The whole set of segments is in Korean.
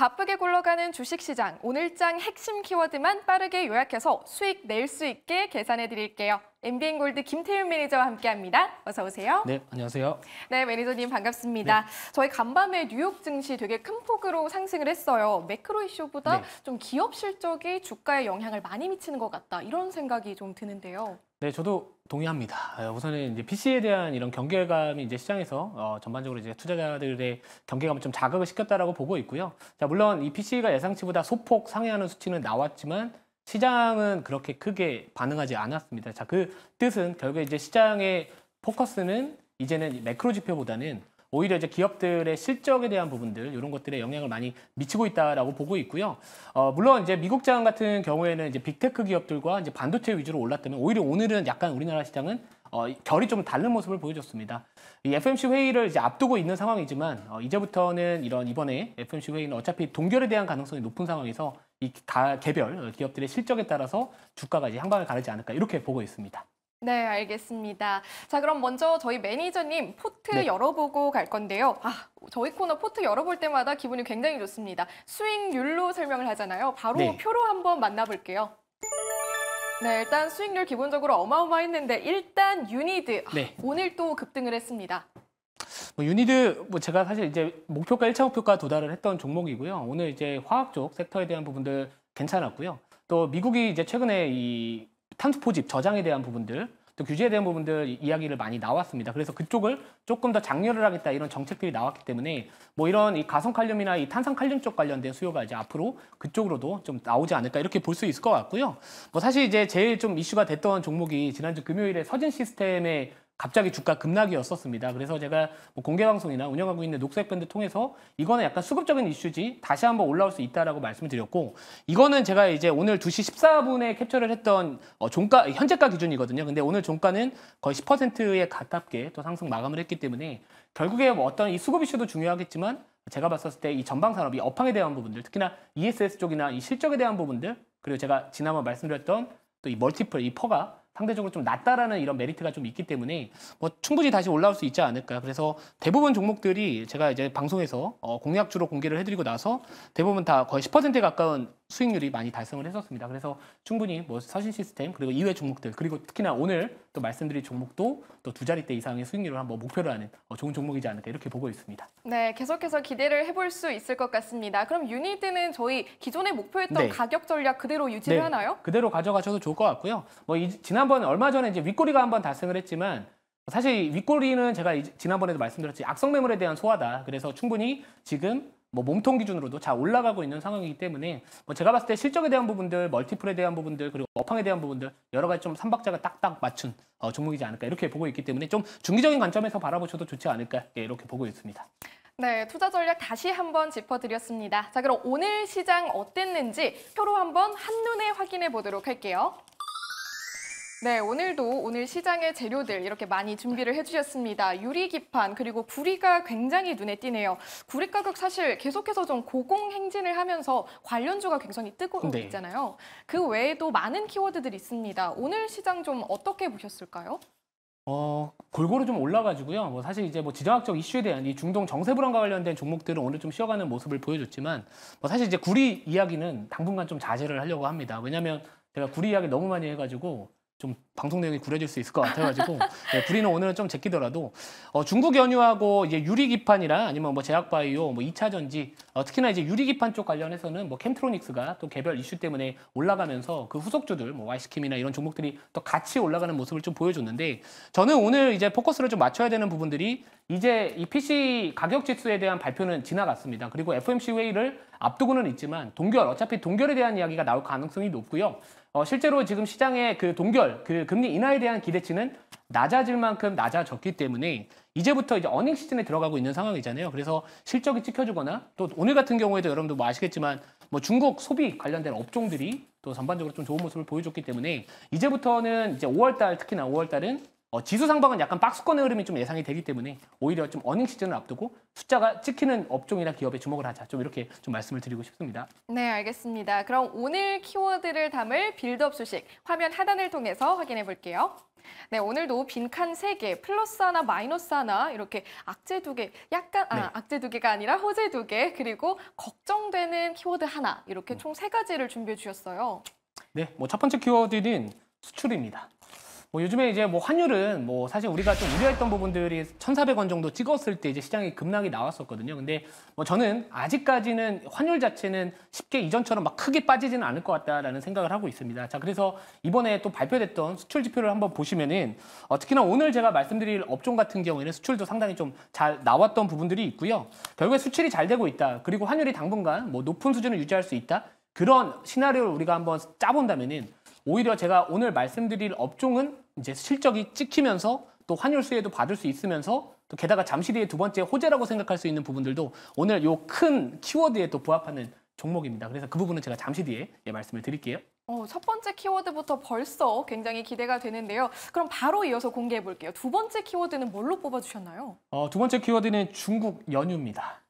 바쁘게 굴러가는 주식시장, 오늘장 핵심 키워드만 빠르게 요약해서 수익 낼 수 있게 계산해 드릴게요. MBN 골드 김태윤 매니저와 함께합니다. 어서 오세요. 네, 안녕하세요. 네, 매니저님 반갑습니다. 네. 저희 간밤에 뉴욕 증시 되게 큰 폭으로 상승을 했어요. 매크로 이슈보다 네. 좀 기업 실적이 주가에 영향을 많이 미치는 것 같다. 이런 생각이 좀 드는데요. 네, 저도 동의합니다. 어, 우선은 이제 PC에 대한 이런 경계감이 이제 시장에서 어, 전반적으로 이제 투자자들의 경계감을 좀 자극을 시켰다라고 보고 있고요. 자, 물론 이 PC가 예상치보다 소폭 상회하는 수치는 나왔지만 시장은 그렇게 크게 반응하지 않았습니다. 자, 그 뜻은 결국에 이제 시장의 포커스는 이제는 매크로 지표보다는 오히려 이제 기업들의 실적에 대한 부분들 이런 것들에 영향을 많이 미치고 있다라고 보고 있고요. 어, 물론 이제 미국 자금 같은 경우에는 이제 빅테크 기업들과 이제 반도체 위주로 올랐다면 오히려 오늘은 약간 우리나라 시장은 어, 결이 좀 다른 모습을 보여줬습니다. 이 FMC 회의를 이제 앞두고 있는 상황이지만 어, 이제부터는 이런 이번에 FMC 회의는 어차피 동결에 대한 가능성이 높은 상황에서 이 가, 개별 기업들의 실적에 따라서 주가가 이제 향방을 가르지 않을까 이렇게 보고 있습니다. 네, 알겠습니다. 자, 그럼 먼저 저희 매니저님 포트 네. 열어보고 갈 건데요. 아, 저희 코너 포트 열어볼 때마다 기분이 굉장히 좋습니다. 수익률로 설명을 하잖아요. 바로 네. 표로 한번 만나볼게요. 네, 일단 수익률 기본적으로 어마어마했는데 일단 유니드 아, 네. 오늘 또 급등을 했습니다. 뭐 유니드 뭐 제가 사실 이제 목표가 1차 목표가 도달을 했던 종목이고요. 오늘 이제 화학 쪽 섹터에 대한 부분들 괜찮았고요. 또 미국이 이제 최근에 이 탄소 포집, 저장에 대한 부분들 또 규제에 대한 부분들 이야기를 많이 나왔습니다. 그래서 그쪽을 조금 더 장려를 하겠다 이런 정책들이 나왔기 때문에 뭐 이런 이 가성칼륨이나 이 탄산칼륨 쪽 관련된 수요가 이제 앞으로 그쪽으로도 좀 나오지 않을까 이렇게 볼 수 있을 것 같고요. 뭐 사실 이제 제일 좀 이슈가 됐던 종목이 지난주 금요일에 서진 시스템의 갑자기 주가 급락이었었습니다. 그래서 제가 뭐 공개 방송이나 운영하고 있는 녹색 밴드 통해서 이거는 약간 수급적인 이슈지 다시 한번 올라올 수 있다라고 말씀을 드렸고 이거는 제가 이제 오늘 2시 14분에 캡처를 했던 어, 종가 현재가 기준이거든요. 근데 오늘 종가는 거의 10%에 가깝게 또 상승 마감을 했기 때문에 결국에 뭐 어떤 이 수급 이슈도 중요하겠지만 제가 봤었을 때 이 전방 산업이 업황에 대한 부분들 특히나 ESS 쪽이나 이 실적에 대한 부분들 그리고 제가 지난번 말씀드렸던 또 이 멀티플 이 퍼가 상대적으로 좀 낮다라는 이런 메리트가 좀 있기 때문에 뭐 충분히 다시 올라올 수 있지 않을까. 그래서 대부분 종목들이 제가 이제 방송에서 어 공략주로 공개를 해드리고 나서 대부분 다 거의 10%에 가까운 수익률이 많이 달성을 했었습니다. 그래서 충분히 뭐 서신 시스템 그리고 이외 종목들 그리고 특히나 오늘 또말씀드린 종목도 또 두 자릿대 이상의 수익률을 한번 목표로 하는 어, 좋은 종목이지 않을까 이렇게 보고 있습니다. 네, 계속해서 기대를 해볼 수 있을 것 같습니다. 그럼 유니드는 저희 기존의 목표했던 네. 가격 전략 그대로 유지를 네, 하나요? 그대로 가져가셔도 좋을 것 같고요. 뭐 이, 지난번 얼마 전에 이제 윗꼬리가 한번 달성을 했지만 사실 윗꼬리는 제가 지난번에도 말씀드렸지 악성 매물에 대한 소화다. 그래서 충분히 지금 뭐 몸통 기준으로도 잘 올라가고 있는 상황이기 때문에 뭐 제가 봤을 때 실적에 대한 부분들, 멀티플에 대한 부분들, 그리고 업황에 대한 부분들 여러 가지 좀 삼박자가 딱딱 맞춘 어, 종목이지 않을까 이렇게 보고 있기 때문에 좀 중기적인 관점에서 바라보셔도 좋지 않을까 예, 이렇게 보고 있습니다. 네, 투자 전략 다시 한번 짚어드렸습니다. 자, 그럼 오늘 시장 어땠는지 표로 한번 한눈에 확인해 보도록 할게요. 네, 오늘도 오늘 시장의 재료들 이렇게 많이 준비를 해주셨습니다. 유리 기판 그리고 구리가 굉장히 눈에 띄네요. 구리 가격 사실 계속해서 좀 고공 행진을 하면서 관련주가 굉장히 뜨거운 네. 있잖아요. 그 외에도 많은 키워드들이 있습니다. 오늘 시장 좀 어떻게 보셨을까요? 어, 골고루 좀 올라가지고요. 뭐 사실 이제 뭐 지정학적 이슈에 대한 이 중동 정세 불안과 관련된 종목들은 오늘 좀 쉬어가는 모습을 보여줬지만 뭐 사실 이제 구리 이야기는 당분간 좀 자제를 하려고 합니다. 왜냐하면 제가 구리 이야기 너무 많이 해가지고 좀 방송 내용이 구려질 수 있을 것 같아가지고 네, 불이는 오늘은 좀 제끼더라도 어, 중국 연유하고 이제 유리 기판이랑 아니면 뭐 제약 바이오, 뭐 2차 전지 어, 특히나 이제 유리 기판 쪽 관련해서는 뭐 캠트로닉스가 또 개별 이슈 때문에 올라가면서 그 후속주들 뭐 와이스킴이나 이런 종목들이 또 같이 올라가는 모습을 좀 보여줬는데 저는 오늘 이제 포커스를 좀 맞춰야 되는 부분들이 이제 이 PC 가격 지수에 대한 발표는 지나갔습니다. 그리고 FOMC 회의를 앞두고는 있지만 동결 어차피 동결에 대한 이야기가 나올 가능성이 높고요. 어, 실제로 지금 시장의 그 동결, 그 금리 인하에 대한 기대치는 낮아질 만큼 낮아졌기 때문에 이제부터 이제 어닝 시즌에 들어가고 있는 상황이잖아요. 그래서 실적이 찍혀주거나 또 오늘 같은 경우에도 여러분도 뭐 아시겠지만 뭐 중국 소비 관련된 업종들이 또 전반적으로 좀 좋은 모습을 보여줬기 때문에 이제부터는 이제 5월달 특히나 5월달은 어, 지수 상방은 약간 박스권의 흐름이 좀 예상이 되기 때문에 오히려 좀 어닝 시즌을 앞두고 숫자가 찍히는 업종이나 기업에 주목을 하자. 좀 이렇게 좀 말씀을 드리고 싶습니다. 네, 알겠습니다. 그럼 오늘 키워드를 담을 빌드업 소식 화면 하단을 통해서 확인해 볼게요. 네, 오늘도 빈칸 세 개 플러스 하나, 마이너스 하나 이렇게 악재 두 개 약간 아, 네. 악재 두 개가 아니라 호재 두 개 그리고 걱정되는 키워드 하나 이렇게 총 세 가지를 준비해 주셨어요. 네, 뭐 첫 번째 키워드는 수출입니다. 뭐 요즘에 이제 뭐 환율은 뭐 사실 우리가 좀 우려했던 부분들이 1,400원 정도 찍었을 때 이제 시장이 급락이 나왔었거든요. 근데 뭐 저는 아직까지는 환율 자체는 쉽게 이전처럼 막 크게 빠지지는 않을 것 같다라는 생각을 하고 있습니다. 자, 그래서 이번에 또 발표됐던 수출 지표를 한번 보시면은 어, 특히나 오늘 제가 말씀드릴 업종 같은 경우에는 수출도 상당히 좀 잘 나왔던 부분들이 있고요. 결국에 수출이 잘 되고 있다. 그리고 환율이 당분간 뭐 높은 수준을 유지할 수 있다. 그런 시나리오를 우리가 한번 짜본다면은 오히려 제가 오늘 말씀드릴 업종은 이제 실적이 찍히면서 또 환율 수혜도 받을 수 있으면서 또 게다가 잠시 뒤에 두 번째 호재라고 생각할 수 있는 부분들도 오늘 요 큰 키워드에 또 부합하는 종목입니다. 그래서 그 부분은 제가 잠시 뒤에 예, 말씀을 드릴게요. 어, 첫 번째 키워드부터 벌써 굉장히 기대가 되는데요. 그럼 바로 이어서 공개해 볼게요. 두 번째 키워드는 뭘로 뽑아주셨나요? 어, 두 번째 키워드는 중국 연유입니다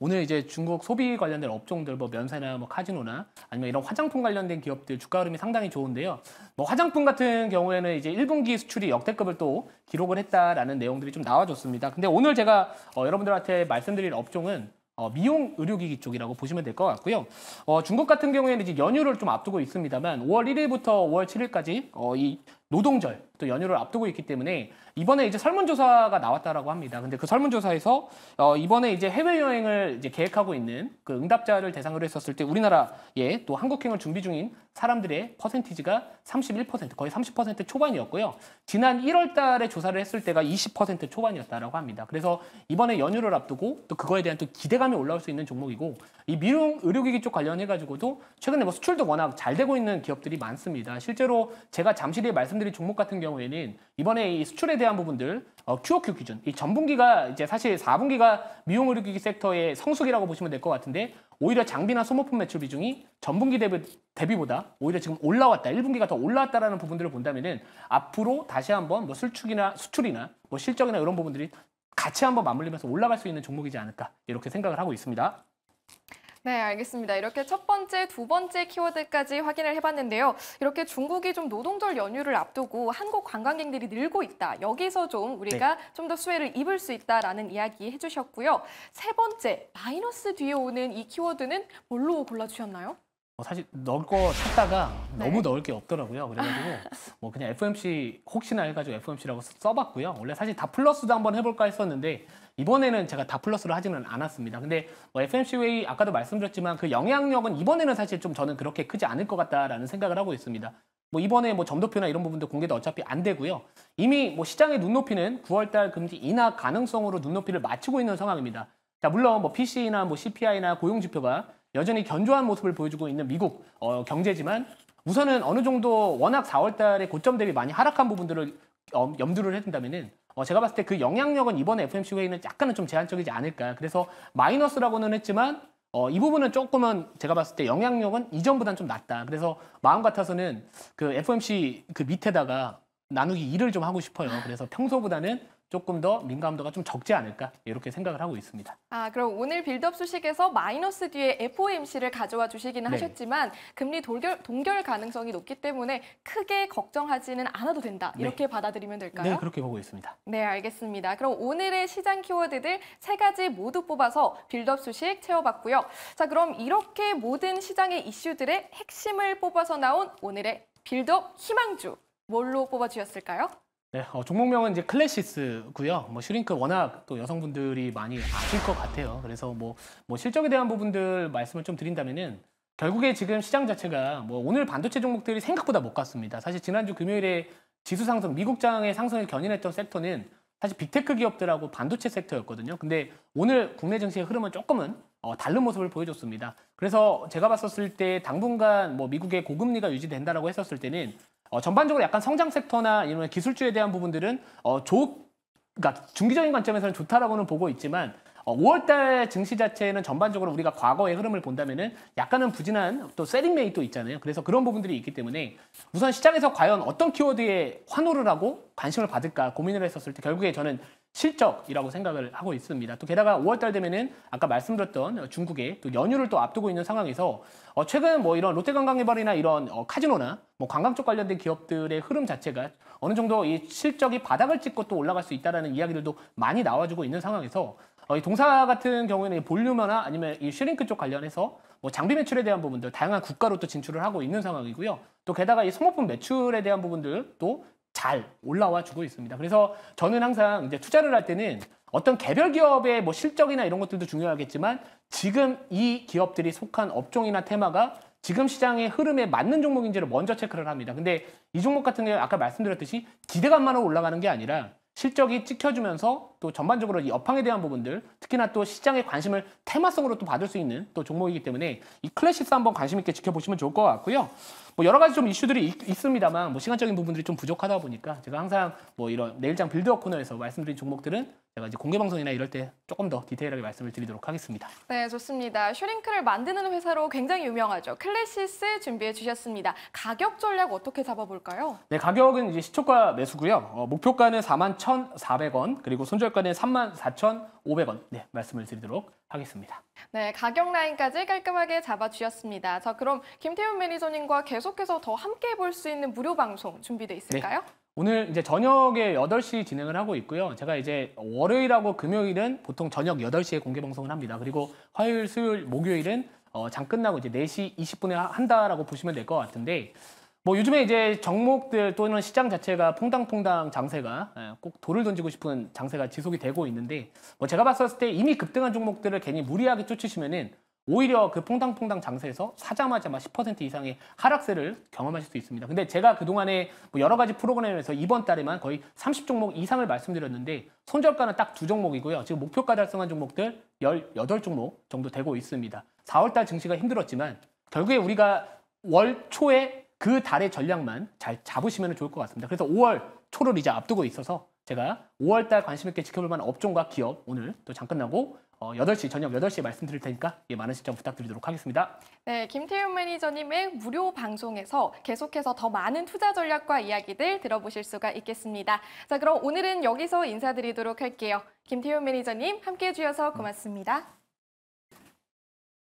오늘 이제 중국 소비 관련된 업종들 뭐 면세나 뭐 카지노나 아니면 이런 화장품 관련된 기업들 주가 흐름이 상당히 좋은데요. 뭐 화장품 같은 경우에는 이제 1분기 수출이 역대급을 또 기록을 했다라는 내용들이 좀 나와줬습니다. 근데 오늘 제가 어, 여러분들한테 말씀드릴 업종은 어, 미용 의료기기 쪽이라고 보시면 될 것 같고요. 어, 중국 같은 경우에는 이제 연휴를 좀 앞두고 있습니다만 5월 1일부터 5월 7일까지 어, 이 노동절 또 연휴를 앞두고 있기 때문에 이번에 이제 설문조사가 나왔다라고 합니다. 근데 그 설문조사에서 어, 이번에 이제 해외여행을 이제 계획하고 있는 그 응답자를 대상으로 했었을 때 우리나라에 또 한국행을 준비 중인 사람들의 퍼센티지가 31% 거의 30% 초반이었고요. 지난 1월 달에 조사를 했을 때가 20% 초반이었다라고 합니다. 그래서 이번에 연휴를 앞두고 또 그거에 대한 또 기대감이 올라올 수 있는 종목이고 이 미용 의료기기 쪽 관련해 가지고도 최근에 뭐 수출도 워낙 잘 되고 있는 기업들이 많습니다. 실제로 제가 잠시 뒤에 말씀드릴 종목 같은 경우 경우에는 이번에 이 수출에 대한 부분들 어, QOQ 기준 이 전분기가 이제 사실 4분기가 미용 의료기기 섹터의 성수기라고 보시면 될 것 같은데 오히려 장비나 소모품 매출 비중이 전분기 대비, 대비보다 오히려 지금 올라왔다 1분기가 더 올라왔다라는 부분들을 본다면은 앞으로 다시 한번 뭐 수출이나 수출이나 뭐 실적이나 이런 부분들이 같이 한번 맞물리면서 올라갈 수 있는 종목이지 않을까 이렇게 생각을 하고 있습니다. 네, 알겠습니다. 이렇게 첫 번째, 두 번째 키워드까지 확인을 해봤는데요. 이렇게 중국이 좀 노동절 연휴를 앞두고 한국 관광객들이 늘고 있다. 여기서 좀 우리가 네. 좀더 수혜를 입을 수 있다라는 이야기 해주셨고요. 세 번째, 마이너스 뒤에 오는 이 키워드는 뭘로 골라주셨나요? 어, 사실 넣을 거 찾다가 네. 너무 넣을 게 없더라고요. 그래가지고 뭐 그냥 FMC 혹시나 해가지고 FMC라고 써봤고요. 원래 사실 다 플러스도 한번 해볼까 했었는데 이번에는 제가 다 플러스를 하지는 않았습니다. 근데 뭐 FMC 웨이 아까도 말씀드렸지만 그 영향력은 이번에는 사실 좀 저는 그렇게 크지 않을 것 같다라는 생각을 하고 있습니다. 뭐 이번에 뭐 점도표나 이런 부분도 공개도 어차피 안 되고요. 이미 뭐 시장의 눈높이는 9월달 금지 인하 가능성으로 눈높이를 맞추고 있는 상황입니다. 자 물론 뭐 PC나 뭐 CPI나 고용 지표가 여전히 견조한 모습을 보여주고 있는 미국 어, 경제지만 우선은 어느 정도 워낙 4월 달에 고점 대비 많이 하락한 부분들을 어, 염두를 해둔다면은 어, 제가 봤을 때 그 영향력은 이번에 FMC 회의는 약간은 좀 제한적이지 않을까. 그래서 마이너스라고는 했지만 어, 이 부분은 조금은 제가 봤을 때 영향력은 이전보다는 좀 낮다. 그래서 마음 같아서는 그 FMC 그 밑에다가 나누기 2을좀 하고 싶어요. 그래서 평소보다는 조금 더 민감도가 좀 적지 않을까 이렇게 생각을 하고 있습니다. 아 그럼 오늘 빌드업 소식에서 마이너스 뒤에 FOMC를 가져와 주시기는 네. 하셨지만 금리 동결, 동결 가능성이 높기 때문에 크게 걱정하지는 않아도 된다 네. 이렇게 네. 받아들이면 될까요? 네 그렇게 보고 있습니다. 네 알겠습니다. 그럼 오늘의 시장 키워드들 세 가지 모두 뽑아서 빌드업 소식 채워봤고요. 자 그럼 이렇게 모든 시장의 이슈들의 핵심을 뽑아서 나온 오늘의 빌드업 희망주 뭘로 뽑아주셨을까요? 네, 어, 종목명은 이제 클래시스고요. 뭐 슈링크 워낙 또 여성분들이 많이 아실 것 같아요. 그래서 뭐, 뭐 실적에 대한 부분들 말씀을 좀 드린다면은 결국에 지금 시장 자체가 뭐 오늘 반도체 종목들이 생각보다 못 갔습니다. 사실 지난주 금요일에 지수 상승, 미국장의 상승을 견인했던 섹터는 사실 빅테크 기업들하고 반도체 섹터였거든요. 근데 오늘 국내 증시의 흐름은 조금은 어, 다른 모습을 보여줬습니다. 그래서 제가 봤었을 때 당분간 뭐 미국의 고금리가 유지된다라고 했었을 때는 어, 전반적으로 약간 성장 섹터나 이런 기술주에 대한 부분들은 어, 좋, 그러니까 중기적인 관점에서는 좋다라고는 보고 있지만 어, 5월달 증시 자체는 전반적으로 우리가 과거의 흐름을 본다면은 약간은 부진한 또세링메이도 있잖아요. 그래서 그런 부분들이 있기 때문에 우선 시장에서 과연 어떤 키워드에 환호를 하고 관심을 받을까 고민을 했었을 때 결국에 저는 실적이라고 생각을 하고 있습니다. 또 게다가 5월달 되면은 아까 말씀드렸던 중국의 또 연휴를 또 앞두고 있는 상황에서 어 최근 뭐 이런 롯데관광개발이나 이런 어 카지노나 뭐 관광 쪽 관련된 기업들의 흐름 자체가 어느 정도 이 실적이 바닥을 찍고 또 올라갈 수 있다라는 이야기들도 많이 나와주고 있는 상황에서 어, 이 동사 같은 경우에는 볼륨화나 아니면 이 슈링크 쪽 관련해서 뭐 장비 매출에 대한 부분들 다양한 국가로 또 진출을 하고 있는 상황이고요. 또 게다가 이 소모품 매출에 대한 부분들 또잘 올라와 주고 있습니다. 그래서 저는 항상 이제 투자를 할 때는 어떤 개별 기업의 뭐 실적이나 이런 것들도 중요하겠지만 지금 이 기업들이 속한 업종이나 테마가 지금 시장의 흐름에 맞는 종목인지를 먼저 체크를 합니다. 근데 이 종목 같은 경우 아까 말씀드렸듯이 기대감만으로 올라가는 게 아니라 실적이 찍혀주면서 또 전반적으로 여업에 대한 부분들 특히나 또 시장의 관심을 테마성으로 또 받을 수 있는 또 종목이기 때문에 이 클래식스 한번 관심 있게 지켜보시면 좋을 것 같고요. 뭐 여러 가지 좀 이슈들이 있, 습니다만뭐 시간적인 부분들이 좀 부족하다 보니까 제가 항상 뭐 이런 내일장 빌드업 코너에서 말씀드린 종목들은 제가 이제 공개 방송이나 이럴 때 조금 더 디테일하게 말씀을 드리도록 하겠습니다. 네, 좋습니다. 슈링크를 만드는 회사로 굉장히 유명하죠. 클래시스 준비해 주셨습니다. 가격 전략 어떻게 잡아볼까요? 네, 가격은 이제 시초가 매수고요. 어, 목표가는 41,400원 그리고 손절 평균가는 34,500원 네, 말씀을 드리도록 하겠습니다. 네, 가격 라인까지 깔끔하게 잡아주셨습니다. 자, 그럼 김태훈 매니저님과 계속해서 더 함께 볼 수 있는 무료 방송 준비돼 있을까요? 네. 오늘 이제 저녁에 8시 진행을 하고 있고요. 제가 이제 월요일하고 금요일은 보통 저녁 8시에 공개 방송을 합니다. 그리고 화요일, 수요일, 목요일은 어, 장 끝나고 이제 4시 20분에 한다라고 보시면 될 것 같은데 뭐 요즘에 이제 종목들 또는 시장 자체가 퐁당퐁당 장세가 예, 꼭 돌을 던지고 싶은 장세가 지속이 되고 있는데 뭐 제가 봤었을 때 이미 급등한 종목들을 괜히 무리하게 쫓으시면은 오히려 그 퐁당퐁당 장세에서 사자마자 막10% 이상의 하락세를 경험하실 수 있습니다. 근데 제가 그동안에 뭐 여러 가지 프로그램에서 이번 달에만 거의 30종목 이상을 말씀드렸는데 손절가는 딱 두 종목이고요. 지금 목표가 달성한 종목들 18종목 정도 되고 있습니다. 4월달 증시가 힘들었지만 결국에 우리가 월 초에 그 달의 전략만 잘 잡으시면 좋을 것 같습니다. 그래서 5월 초를 이제 앞두고 있어서 제가 5월 달 관심 있게 지켜볼 만한 업종과 기업 오늘 또장 끝나고 8시 어, 저녁 8시에 말씀드릴 테니까 예, 많은 시청 부탁드리도록 하겠습니다. 네, 김태윤 매니저님의 무료 방송에서 계속해서 더 많은 투자 전략과 이야기들 들어보실 수가 있겠습니다. 자, 그럼 오늘은 여기서 인사드리도록 할게요. 김태윤 매니저님 함께해 주셔서 고맙습니다.